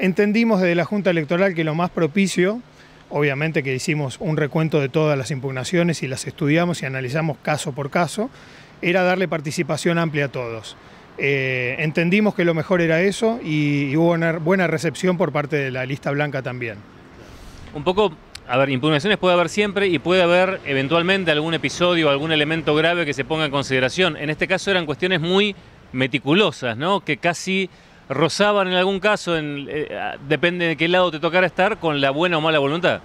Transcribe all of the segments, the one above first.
Entendimos desde la Junta Electoral que lo más propicio, obviamente que hicimos un recuento de todas las impugnaciones y las estudiamos y analizamos caso por caso, era darle participación amplia a todos. Eh, entendimos que lo mejor era eso y, hubo una buena recepción por parte de la lista blanca también. Un poco a ver, impugnaciones puede haber siempre y puede haber eventualmente algún episodio, algún elemento grave que se ponga en consideración. En este caso eran cuestiones muy meticulosas, ¿no? Que casi rozaban en algún caso, eh, depende de qué lado te tocara estar, con la buena o mala voluntad?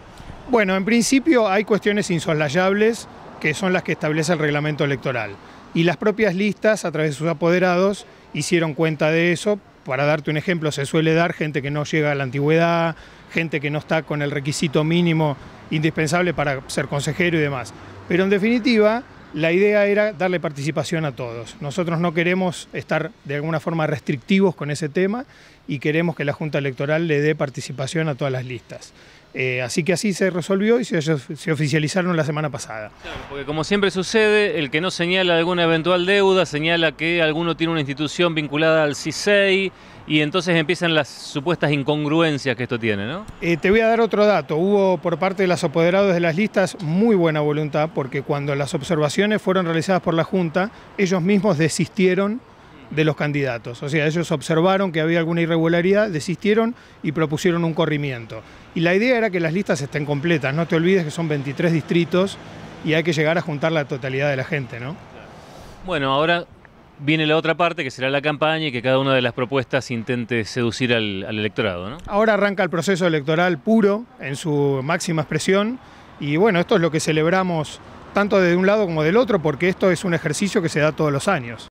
Bueno, en principio hay cuestiones insoslayables que son las que establece el reglamento electoral. Y las propias listas, a través de sus apoderados, hicieron cuenta de eso. Para darte un ejemplo, se suele dar gente que no llega a la antigüedad, gente que no está con el requisito mínimo indispensable para ser consejero y demás. Pero en definitiva, la idea era darle participación a todos. Nosotros no queremos estar de alguna forma restrictivos con ese tema y queremos que la Junta Electoral le dé participación a todas las listas. Eh, así que así se resolvió y se, oficializaron la semana pasada. Claro, porque como siempre sucede, el que no señala alguna eventual deuda señala que alguno tiene una institución vinculada al CISEI e y entonces empiezan las supuestas incongruencias que esto tiene, ¿no? Eh, te voy a dar otro dato. Hubo por parte de los apoderados de las listas muy buena voluntad porque cuando las observaciones fueron realizadas por la Junta, ellos mismos desistieron de los candidatos. O sea, ellos observaron que había alguna irregularidad, desistieron y propusieron un corrimiento. Y la idea era que las listas estén completas. No te olvides que son 23 distritos y hay que llegar a juntar la totalidad de la gente, ¿no? Bueno, ahora viene la otra parte que será la campaña y que cada una de las propuestas intente seducir al, electorado, ¿no? Ahora arranca el proceso electoral puro en su máxima expresión y bueno, esto es lo que celebramos tanto de un lado como del otro porque esto es un ejercicio que se da todos los años.